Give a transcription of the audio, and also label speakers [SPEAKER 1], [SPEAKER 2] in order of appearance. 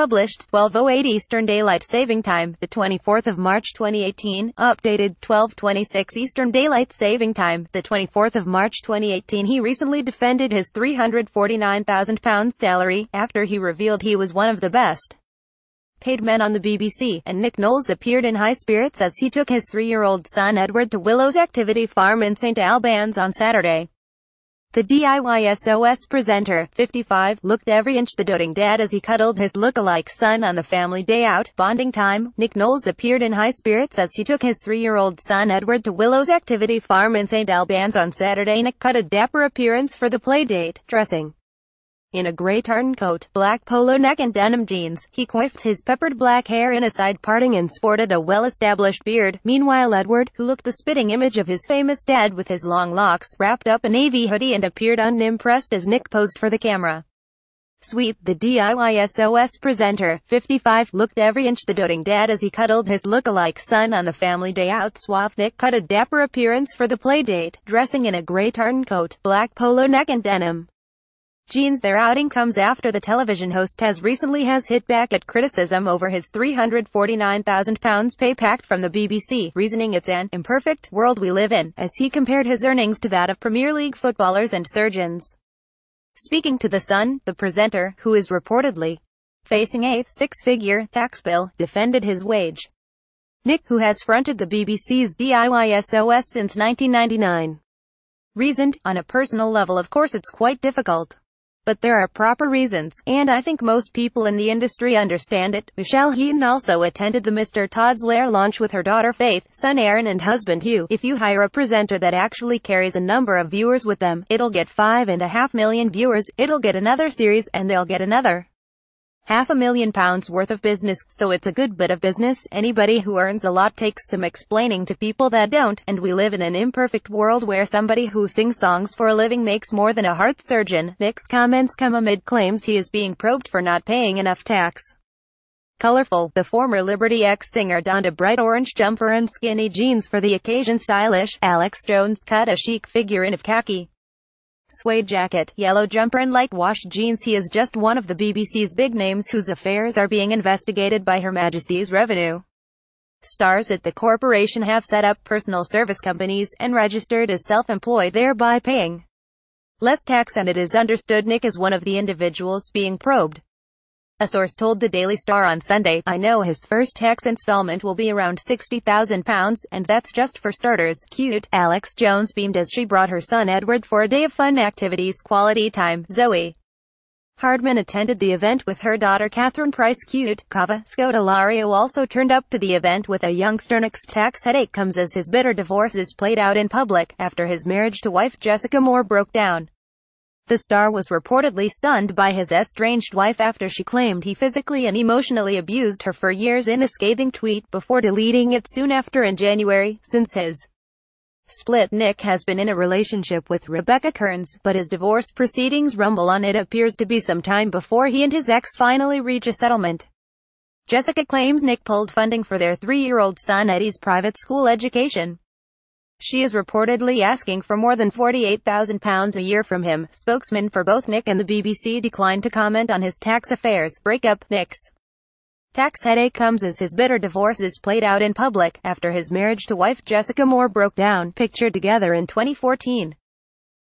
[SPEAKER 1] Published 12:08 Eastern Daylight Saving Time, the 24th of March 2018. Updated 12:26 Eastern Daylight Saving Time, the 24th of March 2018. He recently defended his 349,000 pound salary after he revealed he was one of the best paid men on the BBC, and Nick Knowles appeared in high spirits as he took his three-year-old son Edward to Willow's Activity Farm in St Albans on Saturday. The DIY SOS presenter, 55, looked every inch the doting dad as he cuddled his look-alike son on the family day out, bonding time. Nick Knowles appeared in high spirits as he took his three-year-old son Edward to Willow's activity farm in St. Albans on Saturday. Nick cut a dapper appearance for the playdate, dressing in a gray tartan coat, black polo neck and denim jeans, he coiffed his peppered black hair in a side parting and sported a well-established beard. Meanwhile Edward, who looked the spitting image of his famous dad with his long locks, wrapped up a navy hoodie and appeared unimpressed as Nick posed for the camera. Sweet, the DIY SOS presenter, 55, looked every inch the doting dad as he cuddled his look-alike son on the family day out. Nick cut a dapper appearance for the playdate, dressing in a gray tartan coat, black polo neck and denim. Jeans their outing comes after the television host has recently has hit back at criticism over his £349,000 pay pact from the BBC, reasoning it's an imperfect world we live in, as he compared his earnings to that of Premier League footballers and surgeons. Speaking to The Sun, the presenter, who is reportedly facing a six-figure tax bill, defended his wage. Nick, who has fronted the BBC's DIY SOS since 1999, reasoned, on a personal level of course it's quite difficult but there are proper reasons, and I think most people in the industry understand it. Michelle Heaton also attended the Mr. Todd's Lair launch with her daughter Faith, son Aaron and husband Hugh. If you hire a presenter that actually carries a number of viewers with them, it'll get five and a half million viewers, it'll get another series, and they'll get another half a million pounds worth of business, so it's a good bit of business. Anybody who earns a lot takes some explaining to people that don't, and we live in an imperfect world where somebody who sings songs for a living makes more than a heart surgeon. Nick's comments come amid claims he is being probed for not paying enough tax. Colorful, the former Liberty X singer donned a bright orange jumper and skinny jeans for the occasion stylish, Alex Jones cut a chic figure in of khaki suede jacket, yellow jumper and light wash jeans he is just one of the BBC's big names whose affairs are being investigated by Her Majesty's Revenue. Stars at the corporation have set up personal service companies and registered as self-employed thereby paying less tax and it is understood Nick is one of the individuals being probed. A source told the Daily Star on Sunday, I know his first tax installment will be around £60,000, and that's just for starters. Cute. Alex Jones beamed as she brought her son Edward for a day of fun activities quality time. Zoe Hardman attended the event with her daughter Catherine Price Cute. Kava Scodelario also turned up to the event with a youngster. Next tax headache comes as his bitter divorce is played out in public, after his marriage to wife Jessica Moore broke down. The star was reportedly stunned by his estranged wife after she claimed he physically and emotionally abused her for years in a scathing tweet before deleting it soon after in January. Since his split Nick has been in a relationship with Rebecca Kearns, but his divorce proceedings rumble on it appears to be some time before he and his ex finally reach a settlement. Jessica claims Nick pulled funding for their three-year-old son Eddie's private school education. She is reportedly asking for more than £48,000 a year from him. Spokesman for both Nick and the BBC declined to comment on his tax affairs. Breakup Nick's tax headache comes as his bitter divorce is played out in public, after his marriage to wife Jessica Moore broke down, pictured together in 2014.